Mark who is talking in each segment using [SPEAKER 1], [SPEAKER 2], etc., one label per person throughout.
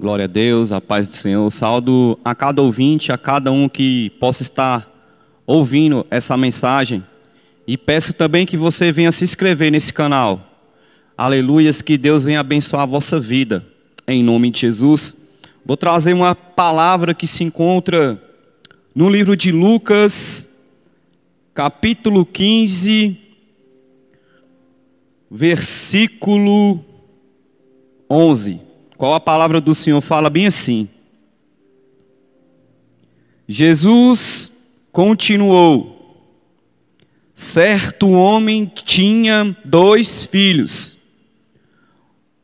[SPEAKER 1] Glória a Deus, a paz do Senhor. Saldo a cada ouvinte, a cada um que possa estar ouvindo essa mensagem. E peço também que você venha se inscrever nesse canal. Aleluias, que Deus venha abençoar a vossa vida. Em nome de Jesus. Vou trazer uma palavra que se encontra no livro de Lucas, capítulo 15, versículo 11 qual a palavra do Senhor fala bem assim. Jesus continuou: Certo homem tinha dois filhos.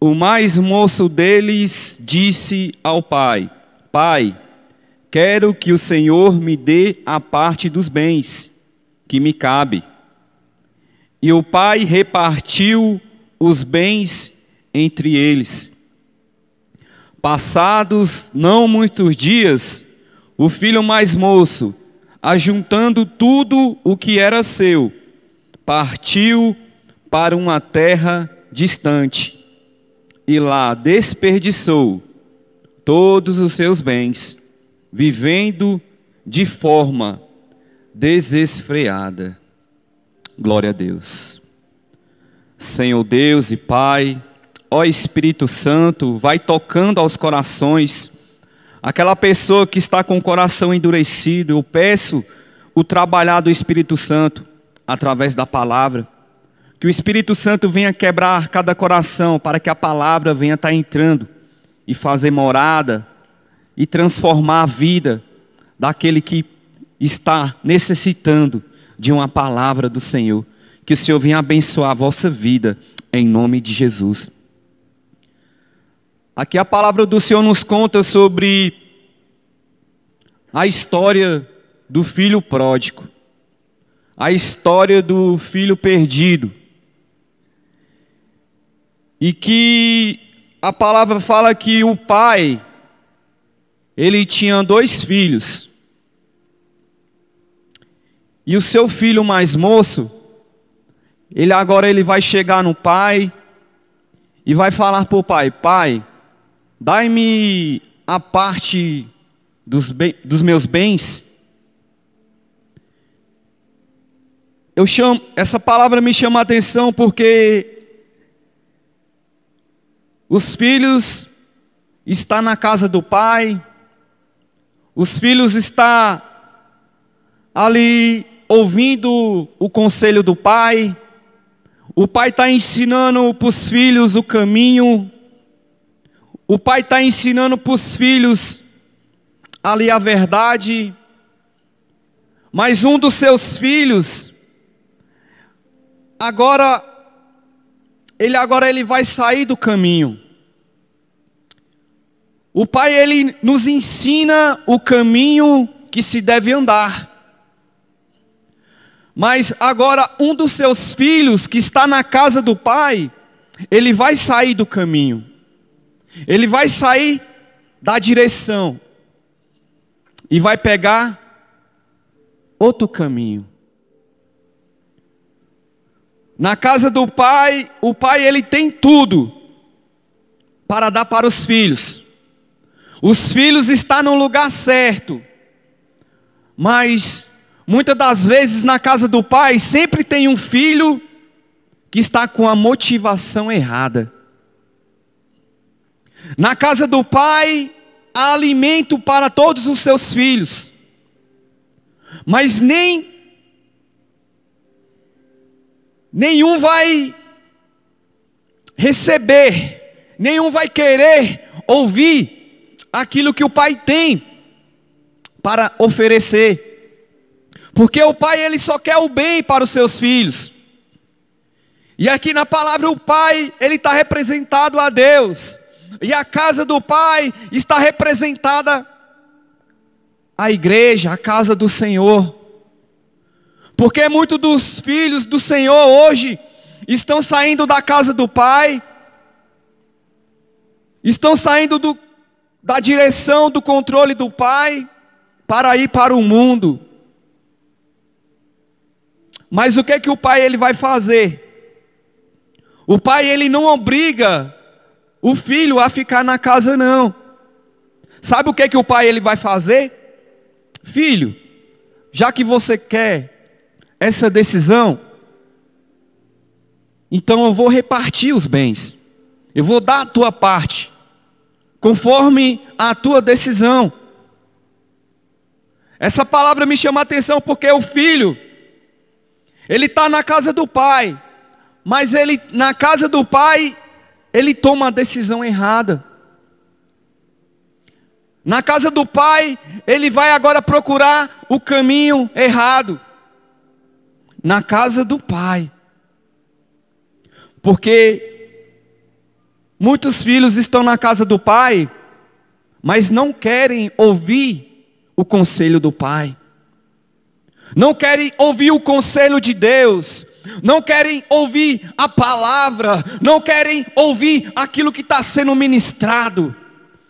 [SPEAKER 1] O mais moço deles disse ao pai: Pai, quero que o Senhor me dê a parte dos bens que me cabe. E o pai repartiu os bens entre eles. Passados não muitos dias, o filho mais moço, ajuntando tudo o que era seu, partiu para uma terra distante e lá desperdiçou todos os seus bens, vivendo de forma desesfreada. Glória a Deus. Senhor Deus e Pai, ó Espírito Santo, vai tocando aos corações. Aquela pessoa que está com o coração endurecido, eu peço o trabalhar do Espírito Santo através da palavra. Que o Espírito Santo venha quebrar cada coração para que a palavra venha estar tá entrando e fazer morada e transformar a vida daquele que está necessitando de uma palavra do Senhor. Que o Senhor venha abençoar a vossa vida em nome de Jesus. Aqui a palavra do Senhor nos conta sobre a história do filho pródigo, a história do filho perdido. E que a palavra fala que o pai, ele tinha dois filhos. E o seu filho mais moço, ele agora ele vai chegar no pai e vai falar para o pai: Pai, Dai-me a parte dos, dos meus bens. Eu chamo, essa palavra me chama a atenção porque os filhos está na casa do pai, os filhos está ali ouvindo o conselho do pai, o pai está ensinando para os filhos o caminho, o pai está ensinando para os filhos ali a verdade, mas um dos seus filhos, agora, ele agora ele vai sair do caminho. O pai ele nos ensina o caminho que se deve andar. Mas agora um dos seus filhos que está na casa do pai, ele vai sair do caminho. Ele vai sair da direção e vai pegar outro caminho. Na casa do pai, o pai ele tem tudo para dar para os filhos. Os filhos estão no lugar certo. Mas muitas das vezes na casa do pai sempre tem um filho que está com a motivação errada. Na casa do pai há alimento para todos os seus filhos, mas nem nenhum vai receber, nenhum vai querer ouvir aquilo que o pai tem para oferecer. Porque o pai ele só quer o bem para os seus filhos. E aqui na palavra o pai ele está representado a Deus. E a casa do Pai está representada a igreja, a casa do Senhor. Porque muitos dos filhos do Senhor hoje estão saindo da casa do Pai, estão saindo do, da direção, do controle do Pai, para ir para o mundo. Mas o que é que o Pai ele vai fazer? O Pai ele não obriga o filho a ficar na casa não. Sabe o que é que o pai ele vai fazer? Filho, já que você quer essa decisão, então eu vou repartir os bens. Eu vou dar a tua parte, conforme a tua decisão. Essa palavra me chama a atenção porque o filho, ele está na casa do pai, mas ele na casa do pai ele toma a decisão errada. Na casa do pai, ele vai agora procurar o caminho errado. Na casa do pai. Porque muitos filhos estão na casa do pai, mas não querem ouvir o conselho do pai. Não querem ouvir o conselho de Deus não querem ouvir a palavra, não querem ouvir aquilo que está sendo ministrado,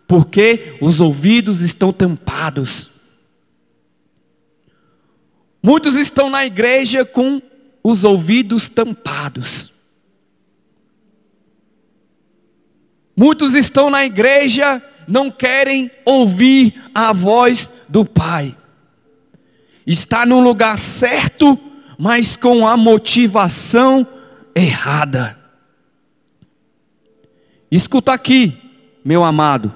[SPEAKER 1] porque os ouvidos estão tampados. Muitos estão na igreja com os ouvidos tampados. Muitos estão na igreja, não querem ouvir a voz do Pai. Está no lugar certo, mas com a motivação errada. Escuta aqui, meu amado.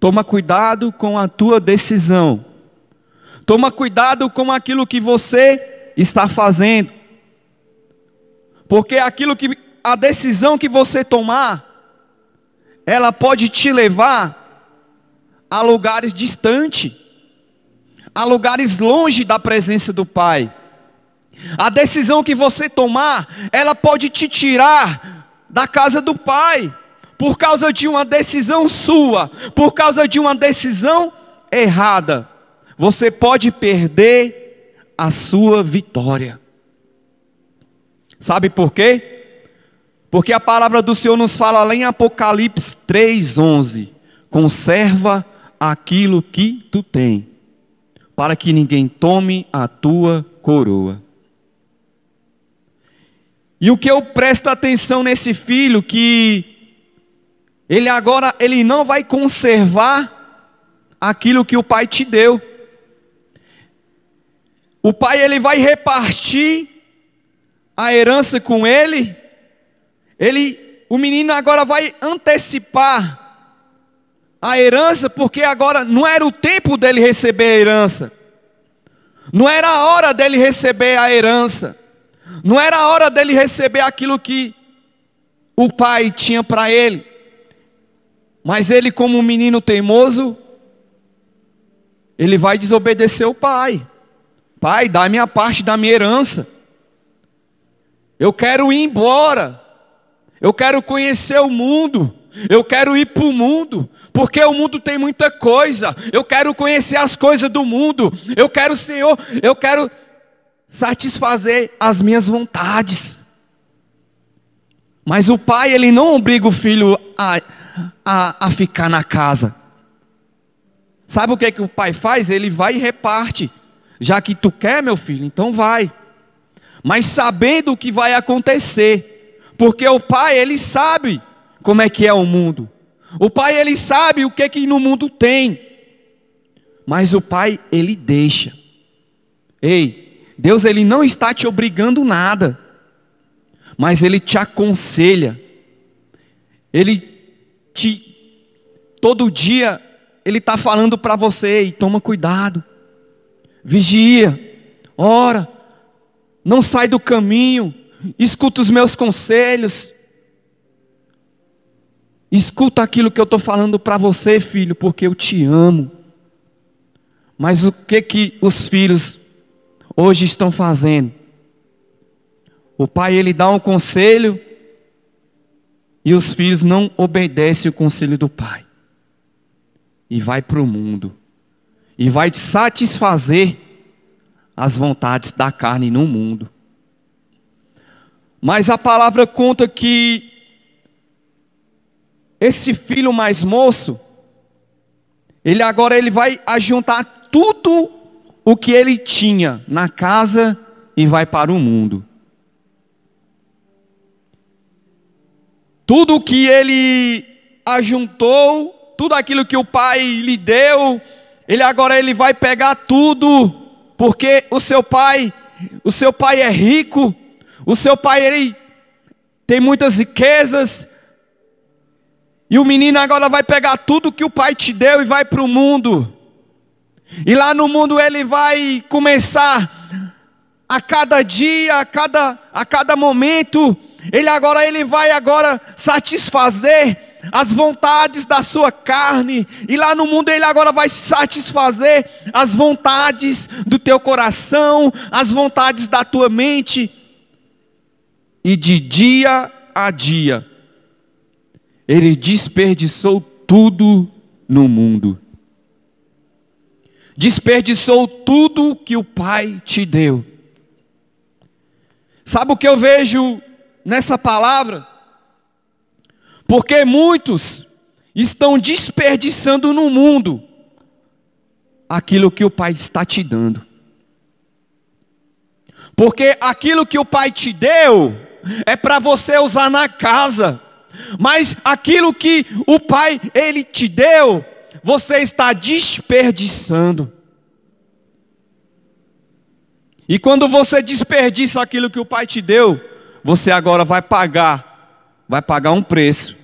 [SPEAKER 1] Toma cuidado com a tua decisão. Toma cuidado com aquilo que você está fazendo. Porque aquilo que a decisão que você tomar, ela pode te levar a lugares distantes a lugares longe da presença do Pai. A decisão que você tomar, ela pode te tirar da casa do Pai, por causa de uma decisão sua, por causa de uma decisão errada. Você pode perder a sua vitória. Sabe por quê? Porque a palavra do Senhor nos fala lá em Apocalipse 3:11, conserva aquilo que tu tens para que ninguém tome a tua coroa. E o que eu presto atenção nesse filho que ele agora ele não vai conservar aquilo que o pai te deu. O pai ele vai repartir a herança com ele. Ele o menino agora vai antecipar a herança, porque agora não era o tempo dele receber a herança, não era a hora dele receber a herança, não era a hora dele receber aquilo que o pai tinha para ele. Mas ele, como um menino teimoso, ele vai desobedecer o pai. Pai, dá minha parte da minha herança. Eu quero ir embora. Eu quero conhecer o mundo. Eu quero ir para o mundo, porque o mundo tem muita coisa. Eu quero conhecer as coisas do mundo. Eu quero, Senhor, eu quero satisfazer as minhas vontades. Mas o pai, ele não obriga o filho a, a, a ficar na casa. Sabe o que, que o pai faz? Ele vai e reparte. Já que tu quer, meu filho, então vai. Mas sabendo o que vai acontecer. Porque o pai, ele sabe como é que é o mundo. O pai ele sabe o que é que no mundo tem. Mas o pai ele deixa. Ei, Deus ele não está te obrigando nada. Mas ele te aconselha. Ele te todo dia ele está falando para você, e toma cuidado. Vigia. Ora. Não sai do caminho. Escuta os meus conselhos. Escuta aquilo que eu estou falando para você, filho, porque eu te amo. Mas o que que os filhos hoje estão fazendo? O pai ele dá um conselho e os filhos não obedecem o conselho do pai e vai para o mundo e vai satisfazer as vontades da carne no mundo. Mas a palavra conta que esse filho mais moço, ele agora ele vai ajuntar tudo o que ele tinha na casa e vai para o mundo. Tudo o que ele ajuntou, tudo aquilo que o pai lhe deu, ele agora ele vai pegar tudo, porque o seu pai, o seu pai é rico, o seu pai ele tem muitas riquezas, e o menino agora vai pegar tudo que o pai te deu e vai para o mundo. E lá no mundo ele vai começar a cada dia, a cada, a cada momento, ele agora ele vai agora satisfazer as vontades da sua carne, e lá no mundo ele agora vai satisfazer as vontades do teu coração, as vontades da tua mente. E de dia a dia, ele desperdiçou tudo no mundo. Desperdiçou tudo que o Pai te deu. Sabe o que eu vejo nessa palavra? Porque muitos estão desperdiçando no mundo aquilo que o Pai está te dando. Porque aquilo que o Pai te deu é para você usar na casa. Mas aquilo que o Pai ele te deu, você está desperdiçando. E quando você desperdiça aquilo que o Pai te deu, você agora vai pagar, vai pagar um preço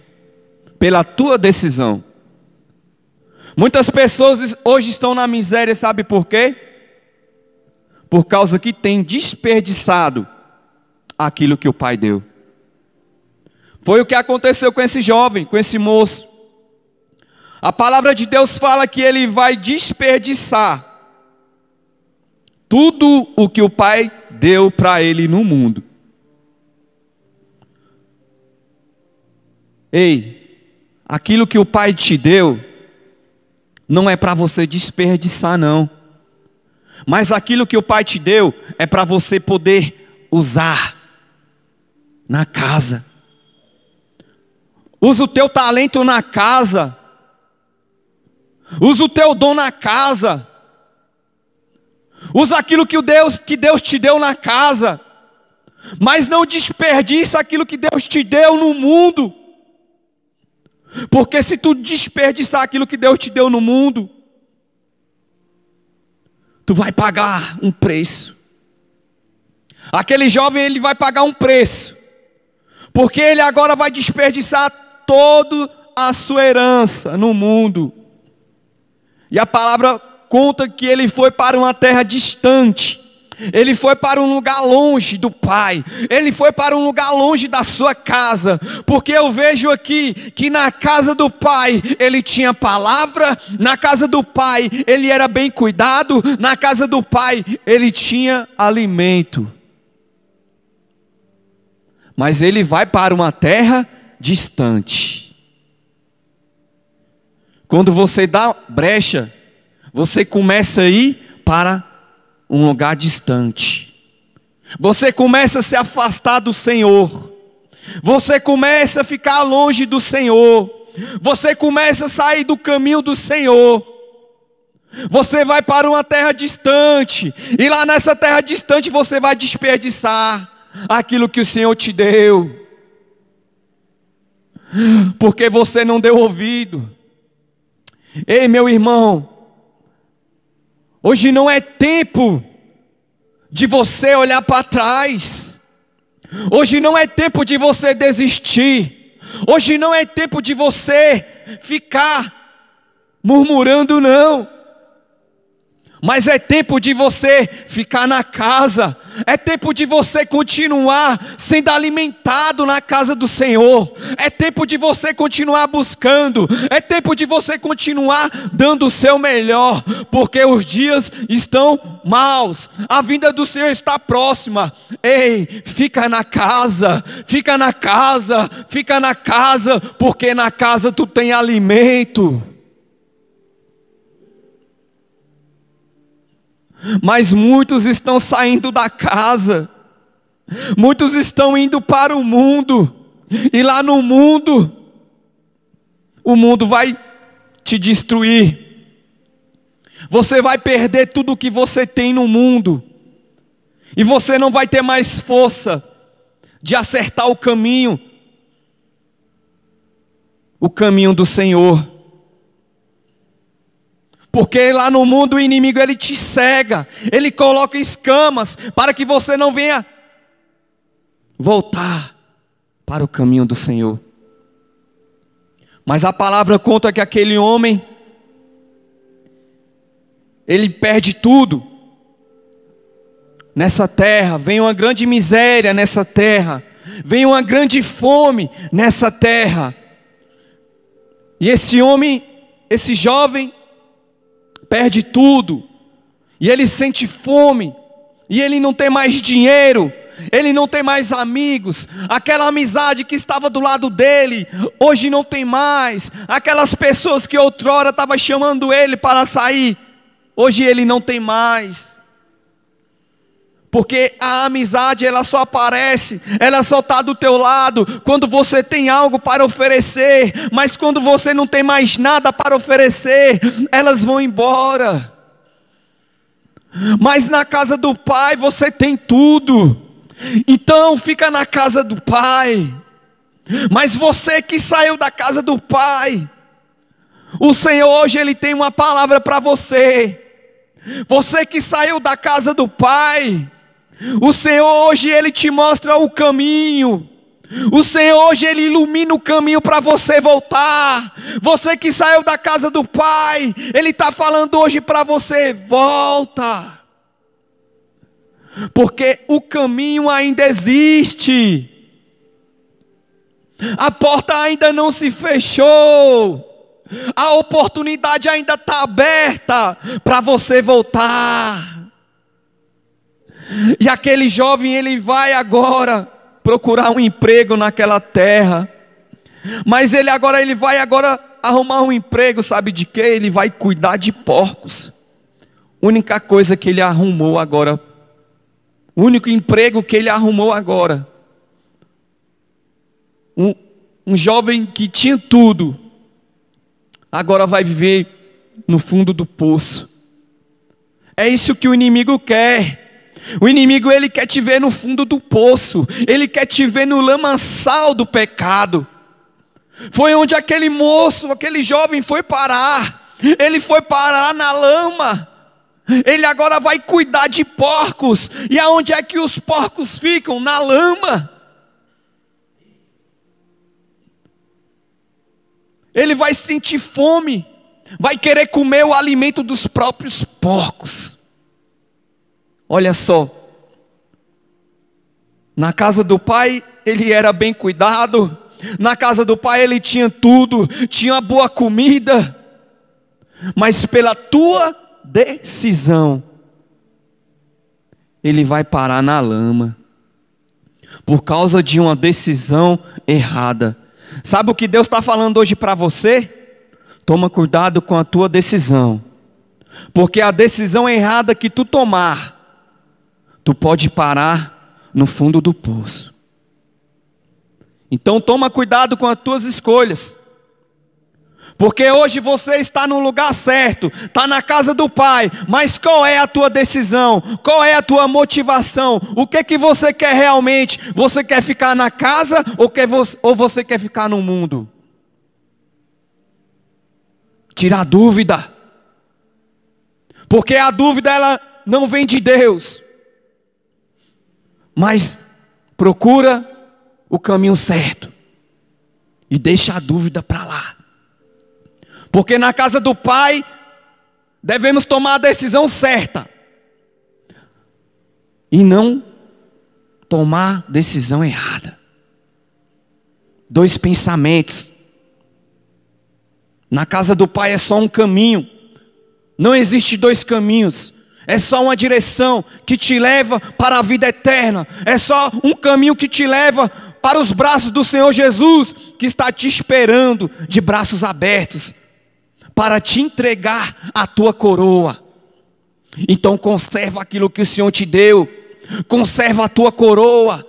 [SPEAKER 1] pela tua decisão. Muitas pessoas hoje estão na miséria, sabe por quê? Por causa que tem desperdiçado aquilo que o Pai deu. Foi o que aconteceu com esse jovem, com esse moço. A palavra de Deus fala que ele vai desperdiçar tudo o que o pai deu para ele no mundo. Ei, aquilo que o pai te deu não é para você desperdiçar não. Mas aquilo que o pai te deu é para você poder usar na casa. Usa o teu talento na casa. Usa o teu dom na casa. Usa aquilo que Deus, que Deus te deu na casa. Mas não desperdiça aquilo que Deus te deu no mundo. Porque se tu desperdiçar aquilo que Deus te deu no mundo, tu vai pagar um preço. Aquele jovem ele vai pagar um preço. Porque ele agora vai desperdiçar toda a sua herança no mundo. E a palavra conta que ele foi para uma terra distante. Ele foi para um lugar longe do pai. Ele foi para um lugar longe da sua casa. Porque eu vejo aqui que na casa do pai ele tinha palavra, na casa do pai ele era bem cuidado, na casa do pai ele tinha alimento. Mas ele vai para uma terra distante. Quando você dá brecha, você começa a ir para um lugar distante. Você começa a se afastar do Senhor. Você começa a ficar longe do Senhor. Você começa a sair do caminho do Senhor. Você vai para uma terra distante. E lá nessa terra distante você vai desperdiçar aquilo que o Senhor te deu porque você não deu ouvido. Ei, meu irmão, hoje não é tempo de você olhar para trás, hoje não é tempo de você desistir, hoje não é tempo de você ficar murmurando, não mas é tempo de você ficar na casa, é tempo de você continuar sendo alimentado na casa do Senhor. É tempo de você continuar buscando. É tempo de você continuar dando o seu melhor. Porque os dias estão maus. A vinda do Senhor está próxima. Ei, fica na casa. Fica na casa. Fica na casa. Porque na casa tu tem alimento. mas muitos estão saindo da casa, muitos estão indo para o mundo, e lá no mundo, o mundo vai te destruir. Você vai perder tudo o que você tem no mundo. E você não vai ter mais força de acertar o caminho. O caminho do Senhor. Porque lá no mundo o inimigo ele te cega, ele coloca escamas para que você não venha voltar para o caminho do Senhor. Mas a palavra conta que aquele homem ele perde tudo. Nessa terra vem uma grande miséria nessa terra, vem uma grande fome nessa terra. E esse homem, esse jovem, perde tudo, e ele sente fome, e ele não tem mais dinheiro, ele não tem mais amigos, aquela amizade que estava do lado dele, hoje não tem mais, aquelas pessoas que outrora estavam chamando ele para sair, hoje ele não tem mais. Porque a amizade ela só aparece, ela só está do teu lado quando você tem algo para oferecer, mas quando você não tem mais nada para oferecer, elas vão embora. Mas na casa do Pai você tem tudo, então fica na casa do Pai. Mas você que saiu da casa do Pai, o Senhor hoje ele tem uma palavra para você. Você que saiu da casa do Pai, o Senhor hoje ele te mostra o caminho. O Senhor hoje ele ilumina o caminho para você voltar. Você que saiu da casa do Pai, ele está falando hoje para você volta, porque o caminho ainda existe. A porta ainda não se fechou. A oportunidade ainda está aberta para você voltar. E aquele jovem, ele vai agora procurar um emprego naquela terra. Mas ele agora, ele vai agora arrumar um emprego, sabe de quê? Ele vai cuidar de porcos. Única coisa que ele arrumou agora. Único emprego que ele arrumou agora. Um, um jovem que tinha tudo, agora vai viver no fundo do poço. É isso que o inimigo quer. O inimigo ele quer te ver no fundo do poço, ele quer te ver no lamaçal do pecado. Foi onde aquele moço, aquele jovem foi parar. Ele foi parar na lama. Ele agora vai cuidar de porcos. E aonde é que os porcos ficam? Na lama. Ele vai sentir fome, vai querer comer o alimento dos próprios porcos. Olha só. Na casa do pai, ele era bem cuidado. Na casa do pai, ele tinha tudo, tinha boa comida. Mas pela tua decisão, ele vai parar na lama. Por causa de uma decisão errada. Sabe o que Deus está falando hoje para você? Toma cuidado com a tua decisão. Porque a decisão errada que tu tomar, tu pode parar no fundo do poço. Então toma cuidado com as tuas escolhas. Porque hoje você está no lugar certo, está na casa do Pai, mas qual é a tua decisão? Qual é a tua motivação? O que que você quer realmente? Você quer ficar na casa ou, quer você, ou você quer ficar no mundo? Tira a dúvida, porque a dúvida ela não vem de Deus mas procura o caminho certo e deixa a dúvida para lá. Porque na casa do Pai devemos tomar a decisão certa e não tomar decisão errada. Dois pensamentos. Na casa do Pai é só um caminho. Não existe dois caminhos. É só uma direção que te leva para a vida eterna. É só um caminho que te leva para os braços do Senhor Jesus, que está te esperando de braços abertos, para te entregar a tua coroa. Então conserva aquilo que o Senhor te deu, conserva a tua coroa,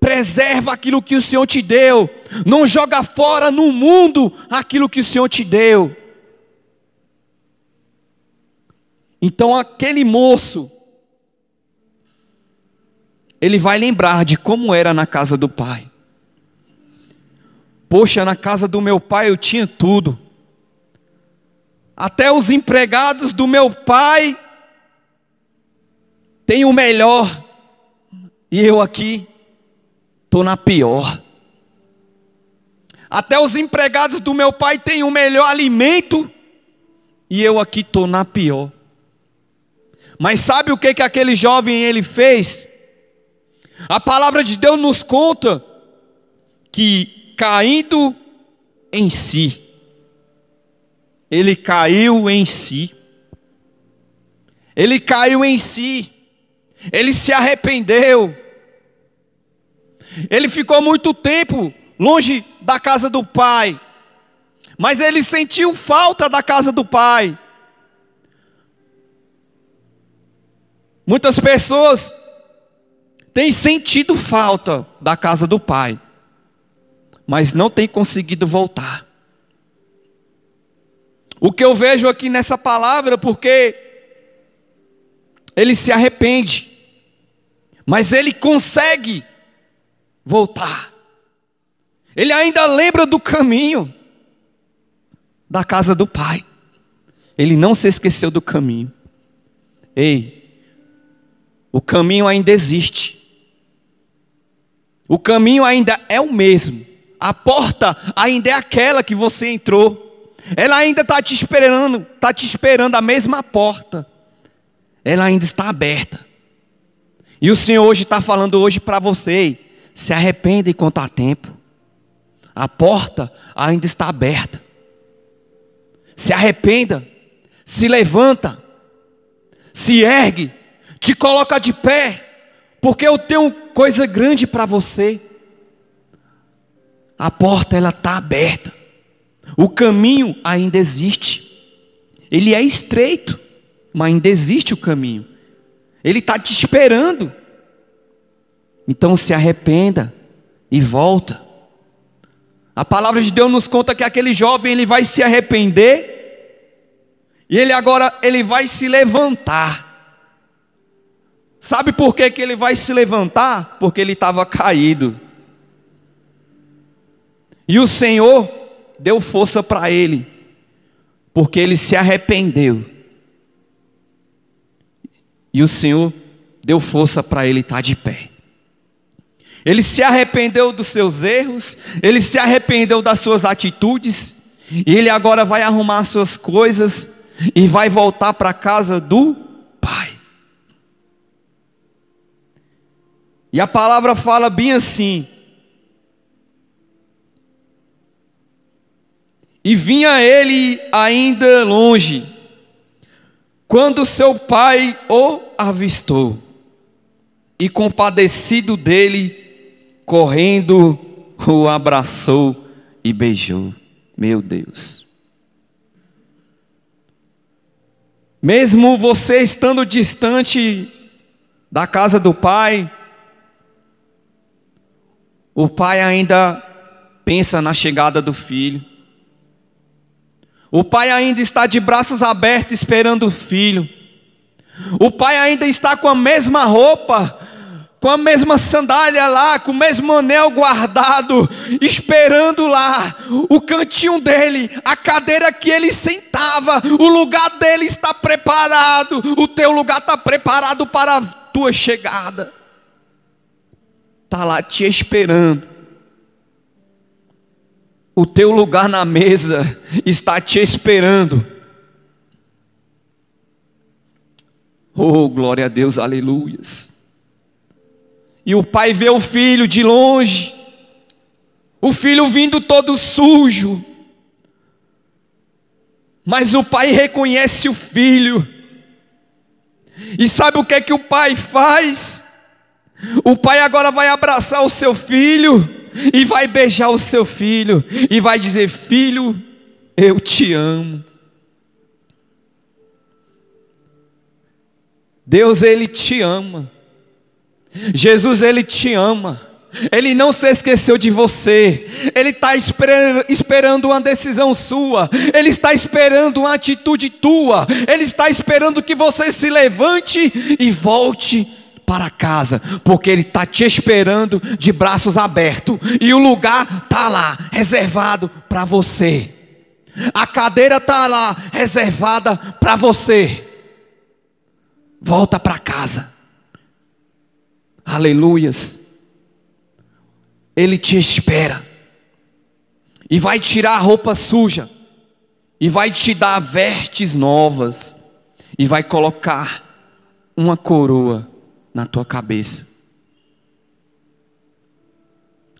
[SPEAKER 1] preserva aquilo que o Senhor te deu, não joga fora no mundo aquilo que o Senhor te deu. Então aquele moço, ele vai lembrar de como era na casa do pai. Poxa, na casa do meu pai eu tinha tudo. Até os empregados do meu pai têm o melhor. E eu aqui estou na pior. Até os empregados do meu pai têm o melhor alimento. E eu aqui estou na pior. Mas sabe o que, que aquele jovem ele fez? A palavra de Deus nos conta que caindo em si, ele caiu em si. Ele caiu em si. Ele se arrependeu. Ele ficou muito tempo longe da casa do pai. Mas ele sentiu falta da casa do pai. Muitas pessoas têm sentido falta da casa do Pai, mas não têm conseguido voltar. O que eu vejo aqui nessa palavra, porque ele se arrepende, mas ele consegue voltar. Ele ainda lembra do caminho da casa do Pai. Ele não se esqueceu do caminho. Ei, o caminho ainda existe. O caminho ainda é o mesmo. A porta ainda é aquela que você entrou. Ela ainda está te esperando, está te esperando a mesma porta. Ela ainda está aberta. E o Senhor hoje está falando hoje para você: se arrependa enquanto há tempo. A porta ainda está aberta. Se arrependa, se levanta, se ergue, te coloca de pé, porque eu tenho coisa grande para você. A porta ela está aberta, o caminho ainda existe. Ele é estreito, mas ainda existe o caminho. Ele está te esperando. Então se arrependa e volta. A palavra de Deus nos conta que aquele jovem ele vai se arrepender e ele agora ele vai se levantar. Sabe por que, que ele vai se levantar? Porque ele estava caído. E o Senhor deu força para ele, porque ele se arrependeu. E o Senhor deu força para ele estar tá de pé. Ele se arrependeu dos seus erros, ele se arrependeu das suas atitudes, e ele agora vai arrumar suas coisas e vai voltar para a casa do E a palavra fala bem assim: E vinha ele ainda longe, quando seu pai o avistou, e compadecido dele, correndo, o abraçou e beijou. Meu Deus. Mesmo você estando distante da casa do pai, o pai ainda pensa na chegada do filho. O pai ainda está de braços abertos esperando o filho. O pai ainda está com a mesma roupa, com a mesma sandália lá, com o mesmo anel guardado, esperando lá o cantinho dele, a cadeira que ele sentava, o lugar dele está preparado, o teu lugar está preparado para a tua chegada está lá te esperando. O teu lugar na mesa está te esperando. Oh, glória a Deus, aleluias. E o pai vê o filho de longe, o filho vindo todo sujo. Mas o pai reconhece o filho. E sabe o que é que o pai faz? O pai agora vai abraçar o seu filho e vai beijar o seu filho e vai dizer: Filho, eu te amo. Deus, Ele te ama. Jesus, Ele te ama. Ele não se esqueceu de você. Ele está esper esperando uma decisão sua. Ele está esperando uma atitude tua. Ele está esperando que você se levante e volte para casa, porque Ele está te esperando de braços abertos, e o lugar está lá, reservado para você, a cadeira está lá, reservada para você. Volta para casa, aleluias, Ele te espera, e vai tirar a roupa suja, e vai te dar vestes novas, e vai colocar uma coroa na tua cabeça.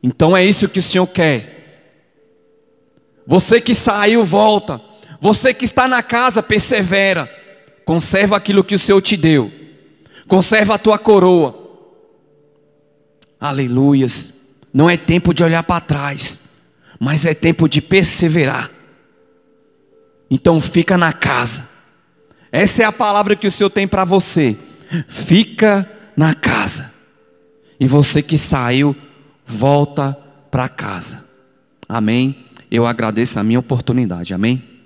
[SPEAKER 1] Então é isso que o Senhor quer. Você que saiu, volta. Você que está na casa, persevera. Conserva aquilo que o Senhor te deu. Conserva a tua coroa. Aleluias. Não é tempo de olhar para trás, mas é tempo de perseverar. Então fica na casa. Essa é a palavra que o Senhor tem para você. Fica na casa. E você que saiu, volta para casa. Amém? Eu agradeço a minha oportunidade. Amém?